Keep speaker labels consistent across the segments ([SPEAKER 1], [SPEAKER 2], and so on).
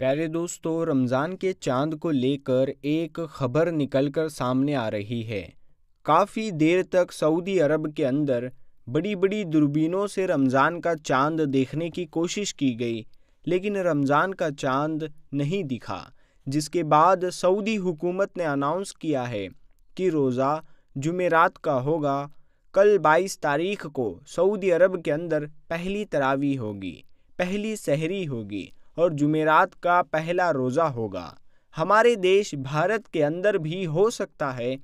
[SPEAKER 1] प्यारे दोस्तों रमज़ान के चांद को लेकर एक खबर निकलकर सामने आ रही है काफ़ी देर तक सऊदी अरब के अंदर बड़ी बड़ी दूरबीनों से रमज़ान का चांद देखने की कोशिश की गई लेकिन रमज़ान का चांद नहीं दिखा जिसके बाद सऊदी हुकूमत ने अनाउंस किया है कि रोज़ा जुमेरात का होगा कल 22 तारीख को सऊदी अरब के अंदर पहली तरावी होगी पहली सहरी होगी और जुमेरात का पहला रोज़ा होगा हमारे देश भारत के अंदर भी हो सकता है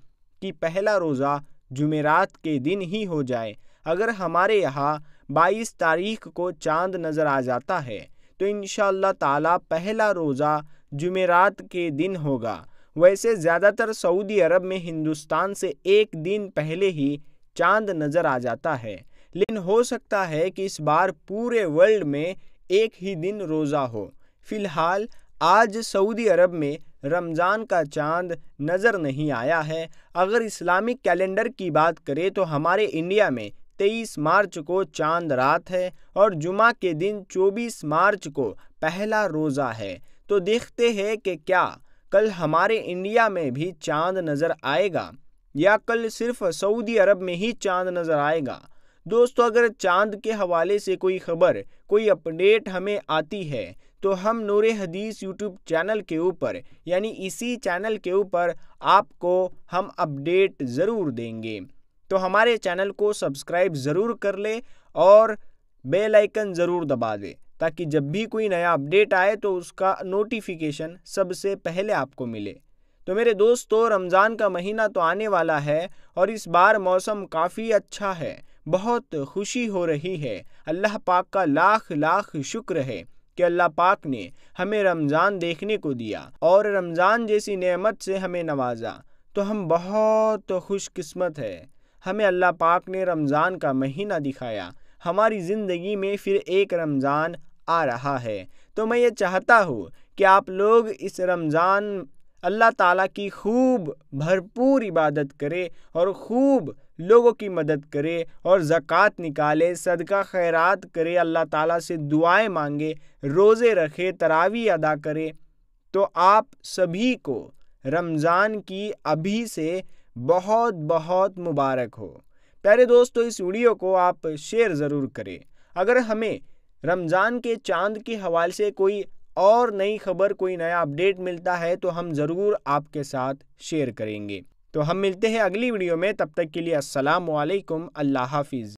[SPEAKER 1] कि पहला रोज़ा जुमेरात के दिन ही हो जाए अगर हमारे यहाँ 22 तारीख को चांद नज़र आ जाता है तो इन ताला पहला रोज़ा जुमेरात के दिन होगा वैसे ज़्यादातर सऊदी अरब में हिंदुस्तान से एक दिन पहले ही चांद नज़र आ जाता है लेकिन हो सकता है कि इस बार पूरे वर्ल्ड में एक ही दिन रोज़ा हो फिलहाल आज सऊदी अरब में रमज़ान का चांद नज़र नहीं आया है अगर इस्लामिक कैलेंडर की बात करें तो हमारे इंडिया में 23 मार्च को चांद रात है और जुमा के दिन 24 मार्च को पहला रोज़ा है तो देखते हैं कि क्या कल हमारे इंडिया में भी चांद नज़र आएगा या कल सिर्फ सऊदी अरब में ही चांद नज़र आएगा दोस्तों अगर चांद के हवाले से कोई खबर कोई अपडेट हमें आती है तो हम नूर हदीस यूट्यूब चैनल के ऊपर यानी इसी चैनल के ऊपर आपको हम अपडेट ज़रूर देंगे तो हमारे चैनल को सब्सक्राइब ज़रूर कर ले और बेल आइकन ज़रूर दबा दे ताकि जब भी कोई नया अपडेट आए तो उसका नोटिफिकेशन सबसे पहले आपको मिले तो मेरे दोस्तों रमज़ान का महीना तो आने वाला है और इस बार मौसम काफ़ी अच्छा है बहुत खुशी हो रही है अल्लाह पाक का लाख लाख शुक्र है कि अल्लाह पाक ने हमें रमज़ान देखने को दिया और रमज़ान जैसी नेमत से हमें नवाजा तो हम बहुत ख़ुशकस्मत है हमें अल्लाह पाक ने रमज़ान का महीना दिखाया हमारी ज़िंदगी में फिर एक रमज़ान आ रहा है तो मैं ये चाहता हूँ कि आप लोग इस रमज़ान अल्लाह ताला की खूब भरपूर इबादत करे और खूब लोगों की मदद करे और ज़क़़त निकाले सदका खैरात करे अल्लाह ताला से दुआएं मांगे रोज़े रखे तरावी अदा करे तो आप सभी को रमज़ान की अभी से बहुत बहुत मुबारक हो प्यारे दोस्तों इस वीडियो को आप शेयर ज़रूर करें अगर हमें रमज़ान के चांद के हवाले से कोई और नई खबर कोई नया अपडेट मिलता है तो हम ज़रूर आपके साथ शेयर करेंगे तो हम मिलते हैं अगली वीडियो में तब तक के लिए असलकम अल्लाह हाफिज़